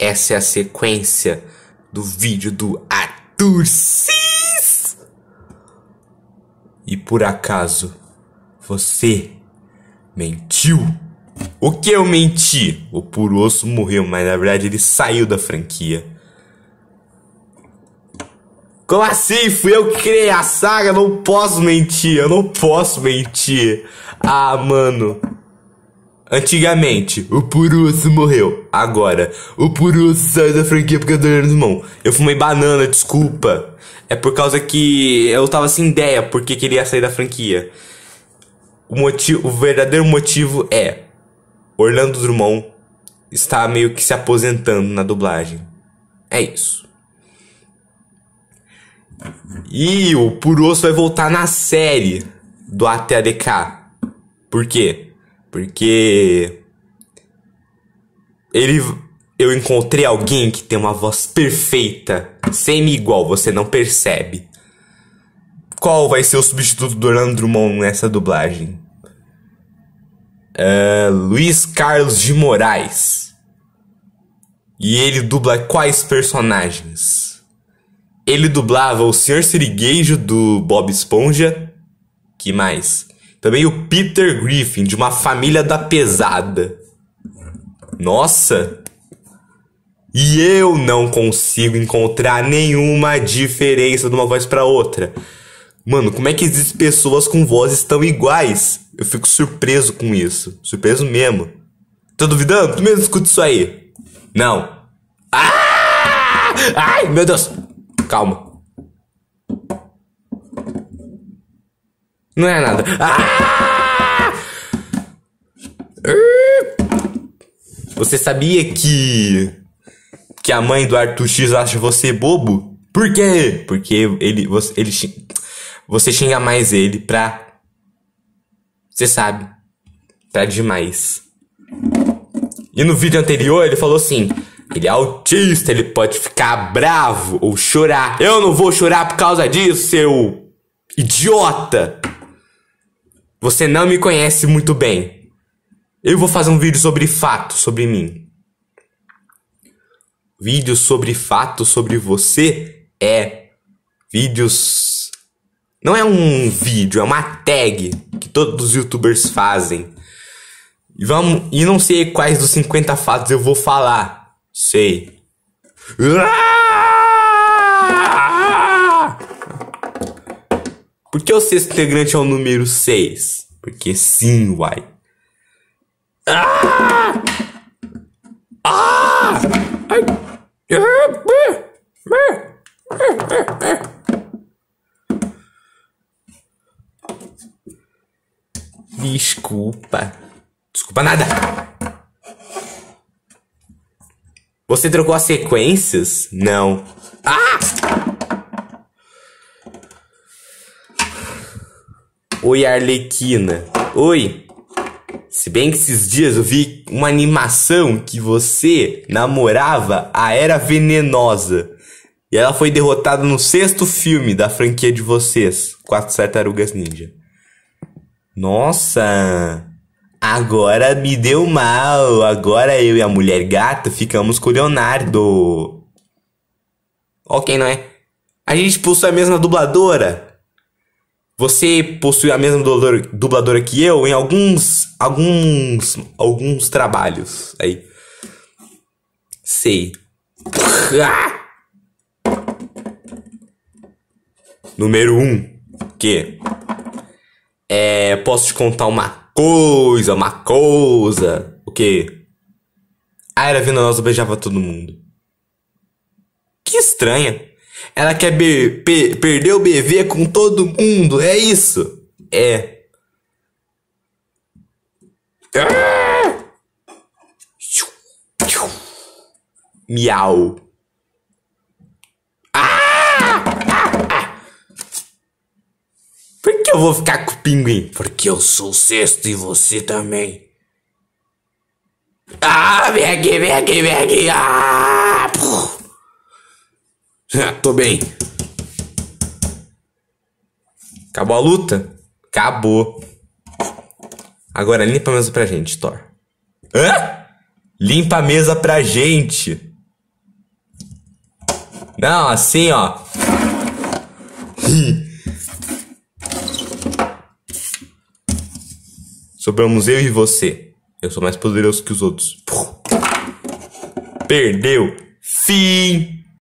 Essa é a sequência do vídeo do Arthur Cis. E por acaso você mentiu? O que eu menti? O puro osso morreu, mas na verdade ele saiu da franquia. Como assim? Fui eu que criei a saga? Não posso mentir, eu não posso mentir. Ah, mano. Antigamente, o Purusso morreu. Agora, o Purusso saiu da franquia porque eu dei mão. Eu fumei banana, desculpa. É por causa que eu tava sem ideia porque queria sair da franquia. O, motivo, o verdadeiro motivo é... Orlando Drummond está meio que se aposentando na dublagem. É isso. E o puro vai voltar na série do ATADK. Por quê? Porque ele eu encontrei alguém que tem uma voz perfeita, semi igual, você não percebe. Qual vai ser o substituto do Orlando Drummond nessa dublagem? Uh, Luiz Carlos de Moraes. E ele dubla quais personagens? Ele dublava o Sr. Sirigueijo do Bob Esponja. Que mais? Também o Peter Griffin, de uma família da pesada. Nossa! E eu não consigo encontrar nenhuma diferença de uma voz para outra. Mano, como é que existem pessoas com vozes tão iguais? Eu fico surpreso com isso. Surpreso mesmo. tô tá duvidando? Tu mesmo escuta isso aí. Não. Ah! Ai, meu Deus. Calma. Não é nada. Ah! Você sabia que que a mãe do Arthur X acha você bobo? Por quê? Porque ele você, ele você xinga mais ele pra você sabe, pra demais. E no vídeo anterior ele falou assim: ele é autista, ele pode ficar bravo ou chorar. Eu não vou chorar por causa disso, seu idiota. Você não me conhece muito bem. Eu vou fazer um vídeo sobre fatos sobre mim. Vídeos sobre fatos sobre você é vídeos. Não é um vídeo, é uma tag que todos os youtubers fazem. E vamos, e não sei quais dos 50 fatos eu vou falar. Sei. Ah! Por que o sexto integrante é o número 6? Porque sim, uai. Ah! Ah! Desculpa. Desculpa nada. Você trocou as sequências? Não. Ah! Oi, Arlequina. Oi. Se bem que esses dias eu vi uma animação que você namorava a Era Venenosa. E ela foi derrotada no sexto filme da franquia de vocês, Quatro Tartarugas Ninja. Nossa! Agora me deu mal. Agora eu e a mulher gata ficamos com o Leonardo. Ok, não é? A gente expulsou a mesma dubladora. Você possui a mesma dubladora, que eu em alguns. alguns. alguns trabalhos. Aí. Sei. Ah! Número 1. Um, que é, posso te contar uma coisa, uma coisa. O que? A ah, era nós beijava todo mundo. Que estranha. Ela quer be, pe, perder o bebê com todo mundo. É isso? É. Ah! Miau. Ah! Por que eu vou ficar com o pinguim? Porque eu sou o sexto e você também. Ah, vem aqui, vem aqui, vem aqui. Ah! É, tô bem. Acabou a luta? Acabou. Agora limpa a mesa pra gente, Thor. Hã? Limpa a mesa pra gente. Não, assim, ó. Hum. Sobramos eu e você. Eu sou mais poderoso que os outros. Perdeu. Fim.